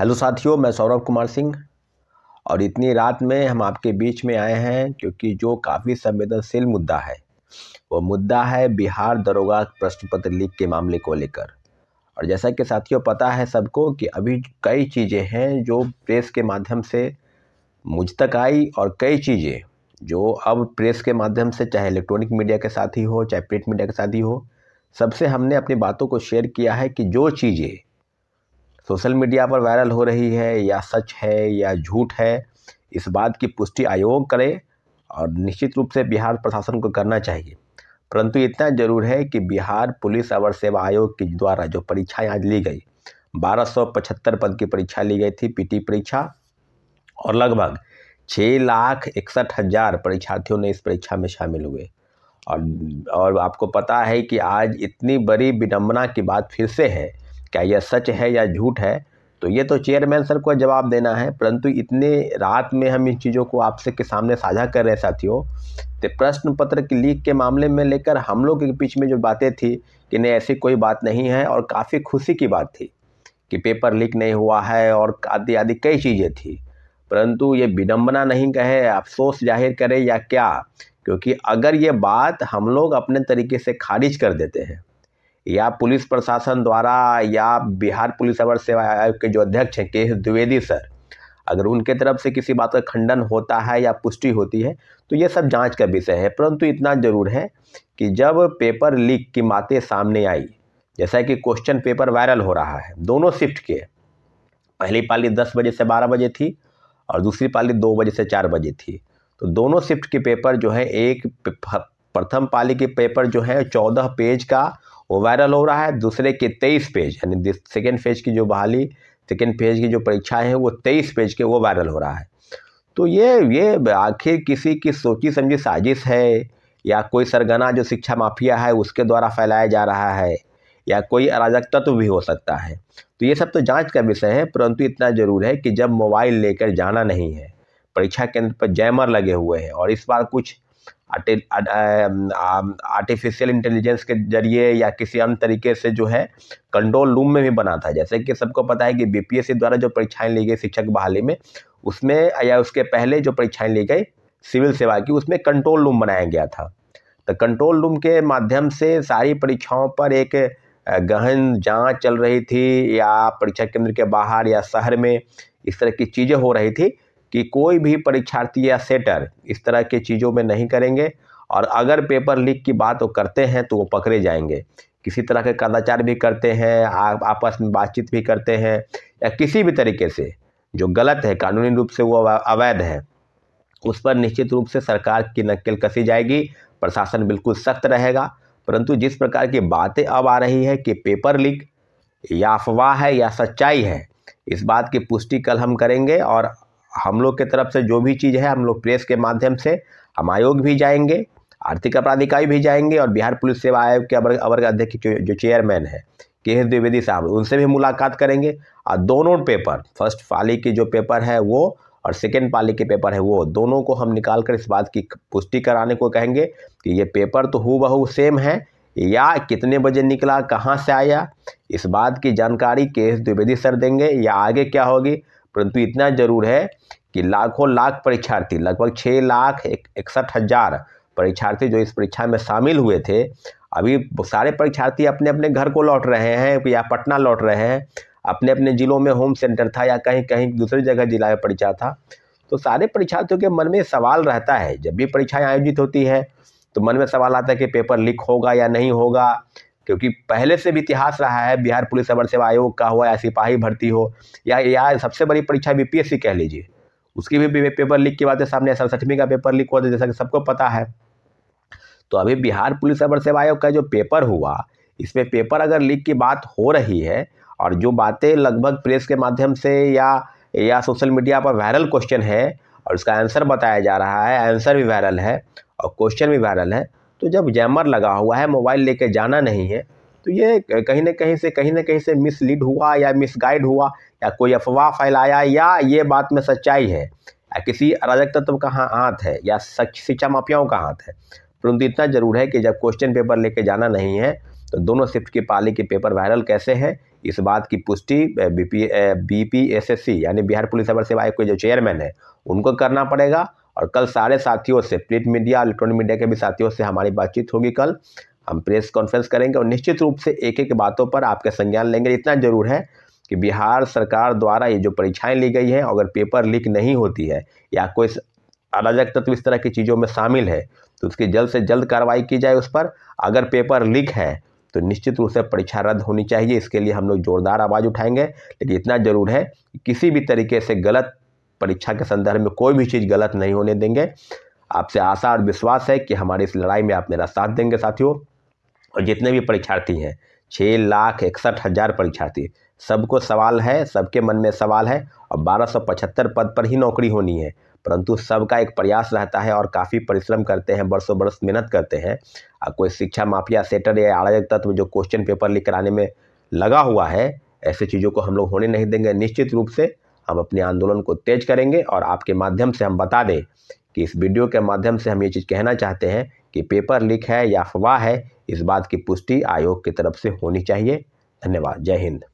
hello साथियों मैं सौरभ कुमार सिंह और इतनी रात में हम आपके बीच में आए हैं क्योंकि जो काफ़ी संवेदनशील मुद्दा है वो मुद्दा है बिहार दरोगा प्रश्न पत्र लीक के मामले को लेकर और जैसा कि साथियों पता है सबको कि अभी कई चीज़ें हैं जो प्रेस के माध्यम से मुझ तक आई और कई चीज़ें जो अब प्रेस के माध्यम से चाहे इलेक्ट्रॉनिक मीडिया के साथ ही हो चाहे प्रिंट मीडिया के साथ ही हो सबसे हमने अपनी बातों को शेयर किया है कि जो चीज़ें सोशल मीडिया पर वायरल हो रही है या सच है या झूठ है इस बात की पुष्टि आयोग करे और निश्चित रूप से बिहार प्रशासन को करना चाहिए परंतु इतना जरूर है कि बिहार पुलिस अवर सेवा आयोग के द्वारा जो परीक्षाएँ आज ली गई 1275 पद की परीक्षा ली गई थी पीटी परीक्षा और लगभग छः लाख इकसठ हज़ार परीक्षार्थियों ने इस परीक्षा में शामिल हुए और और आपको पता है कि आज इतनी बड़ी विडम्बना की बात फिर से है क्या यह सच है या झूठ है तो ये तो चेयरमैन सर को जवाब देना है परंतु इतने रात में हम इन चीज़ों को आपसे के सामने साझा कर रहे साथियों तो प्रश्न पत्र की लीक के मामले में लेकर हम लोग के बीच में जो बातें थी कि नहीं ऐसी कोई बात नहीं है और काफ़ी खुशी की बात थी कि पेपर लीक नहीं हुआ है और आदि आदि कई चीज़ें थी परंतु ये विडम्बना नहीं कहे अफसोस जाहिर करे या क्या क्योंकि अगर ये बात हम लोग अपने तरीके से खारिज कर देते हैं या पुलिस प्रशासन द्वारा या बिहार पुलिस अवर सेवा आयोग के जो अध्यक्ष हैं के द्विवेदी सर अगर उनके तरफ से किसी बात का खंडन होता है या पुष्टि होती है तो ये सब जांच का विषय है परंतु इतना जरूर है कि जब पेपर लीक की बातें सामने आई जैसा कि क्वेश्चन पेपर वायरल हो रहा है दोनों शिफ्ट के पहली पाली दस बजे से बारह बजे थी और दूसरी पाली दो बजे से चार बजे थी तो दोनों शिफ्ट के पेपर जो है एक प्रथम पाली के पेपर जो है चौदह पेज का वो वायरल हो रहा है दूसरे के तेईस पेज यानी सेकेंड फेज की जो बहाली सेकेंड फेज की जो परीक्षाएँ हैं वो तेईस पेज के वो वायरल हो रहा है तो ये ये आखिर किसी की सोची समझी साजिश है या कोई सरगना जो शिक्षा माफिया है उसके द्वारा फैलाया जा रहा है या कोई अराजक तत्व भी हो सकता है तो ये सब तो जांच का विषय है परंतु इतना जरूर है कि जब मोबाइल लेकर जाना नहीं है परीक्षा केंद्र पर जैमर लगे हुए हैं और इस बार कुछ आर्टिफिशियल इंटेलिजेंस के जरिए या किसी अन्य तरीके से जो है कंट्रोल रूम में भी बना था जैसे कि सबको पता है कि बीपीएससी द्वारा जो परीक्षाएं ली गई शिक्षक बहाली में उसमें या उसके पहले जो परीक्षाएं ली गई सिविल सेवा की उसमें कंट्रोल रूम बनाया गया था तो कंट्रोल रूम के माध्यम से सारी परीक्षाओं पर एक गहन जाँच चल रही थी या परीक्षा केंद्र के बाहर या शहर में इस तरह की चीज़ें हो रही थी कि कोई भी परीक्षार्थी या सेटर इस तरह के चीज़ों में नहीं करेंगे और अगर पेपर लीक की बात वो करते हैं तो वो पकड़े जाएंगे किसी तरह के कदाचार भी करते हैं आपस में बातचीत भी करते हैं या किसी भी तरीके से जो गलत है कानूनी रूप से वो अवैध है उस पर निश्चित रूप से सरकार की नकल कसी जाएगी प्रशासन बिल्कुल सख्त रहेगा परंतु जिस प्रकार की बातें अब आ रही है कि पेपर लीक या अफवाह है या सच्चाई है इस बात की पुष्टि कल हम करेंगे और हम लोग के तरफ से जो भी चीज़ है हम लोग प्रेस के माध्यम से हम आयोग भी जाएंगे आर्थिक अपराध इकाई भी जाएंगे और बिहार पुलिस सेवा आयोग के अवर अध्यक्ष जो चेयरमैन है के एस द्विवेदी साहब उनसे भी मुलाकात करेंगे और दोनों पेपर फर्स्ट पाली के जो पेपर है वो और सेकेंड पाली के पेपर है वो दोनों को हम निकाल कर इस बात की पुष्टि कराने को कहेंगे कि ये पेपर तो हु बहू सेम है या कितने बजे निकला कहाँ से आया इस बात की जानकारी के एस द्विवेदी सर देंगे या आगे क्या होगी परंतु इतना जरूर है कि लाखों लाख परीक्षार्थी लगभग छः लाख इकसठ हज़ार परीक्षार्थी जो इस परीक्षा में शामिल हुए थे अभी सारे परीक्षार्थी अपने अपने घर को लौट रहे हैं या पटना लौट रहे हैं अपने अपने ज़िलों में होम सेंटर था या कहीं कहीं दूसरी जगह जिला में परीक्षा था तो सारे परीक्षार्थियों के मन में सवाल रहता है जब भी परीक्षाएँ आयोजित होती हैं तो मन में सवाल आता है कि पेपर लीक होगा या नहीं होगा क्योंकि पहले से भी इतिहास रहा है बिहार पुलिस अवर सेवा आयोग का हो या सिपाही भर्ती हो या या सबसे बड़ी परीक्षा बीपीएससी कह लीजिए उसकी भी पेपर लीक की बातें सामने सड़सठवीं का पेपर लीक हुआ था जैसा कि सबको पता है तो अभी बिहार पुलिस अवर सेवा आयोग का जो पेपर हुआ इसमें पेपर अगर लीक की बात हो रही है और जो बातें लगभग प्रेस के माध्यम से या या सोशल मीडिया पर वायरल क्वेश्चन है और उसका आंसर बताया जा रहा है आंसर भी वायरल है और क्वेश्चन भी वायरल है तो जब जैमर लगा हुआ है मोबाइल लेके जाना नहीं है तो ये कहीं ना कहीं से कहीं ना कहीं से मिसलीड हुआ या मिसगाइड हुआ या कोई अफवाह फैलाया या ये बात में सच्चाई है या किसी अराजक तत्व का हाथ है या शिक्षा माफियाओं का हाथ है परंतु इतना ज़रूर है कि जब क्वेश्चन पेपर लेके जाना नहीं है तो दोनों शिफ्ट की पाली के पेपर वायरल कैसे हैं इस बात की पुष्टि बी पी यानी बिहार पुलिस अवर सेवा आयोग के जो चेयरमैन है उनको करना पड़ेगा और कल सारे साथियों से प्रिंट मीडिया इलेक्ट्रॉनिक मीडिया के भी साथियों से हमारी बातचीत होगी कल हम प्रेस कॉन्फ्रेंस करेंगे और निश्चित रूप से एक एक बातों पर आपके संज्ञान लेंगे इतना जरूर है कि बिहार सरकार द्वारा ये जो परीक्षाएं ली गई हैं अगर पेपर लीक नहीं होती है या कोई अराजक तत्व इस तरह की चीज़ों में शामिल है तो उसकी जल्द से जल्द कार्रवाई की जाए उस पर अगर पेपर लीक है तो निश्चित रूप से परीक्षा रद्द होनी चाहिए इसके लिए हम लोग जोरदार आवाज़ उठाएंगे लेकिन इतना जरूर है कि किसी भी तरीके से गलत परीक्षा के संदर्भ में कोई भी चीज़ गलत नहीं होने देंगे आपसे आशा और विश्वास है कि हमारी इस लड़ाई में आप मेरा साथ देंगे साथियों और जितने भी परीक्षार्थी हैं छः लाख इकसठ हज़ार परीक्षार्थी सबको सवाल है सबके मन में सवाल है और बारह सौ पचहत्तर पद पर ही नौकरी होनी है परंतु सबका एक प्रयास रहता है और काफ़ी परिश्रम करते हैं बरसों बरस मेहनत करते हैं और कोई शिक्षा माफिया सेटर या आड़ायक तत्व जो क्वेश्चन पेपर लिख कराने में लगा हुआ है ऐसे चीज़ों को हम लोग होने नहीं देंगे निश्चित रूप से हम अपने आंदोलन को तेज करेंगे और आपके माध्यम से हम बता दें कि इस वीडियो के माध्यम से हम ये चीज़ कहना चाहते हैं कि पेपर लीक है या अफवाह है इस बात की पुष्टि आयोग की तरफ से होनी चाहिए धन्यवाद जय हिंद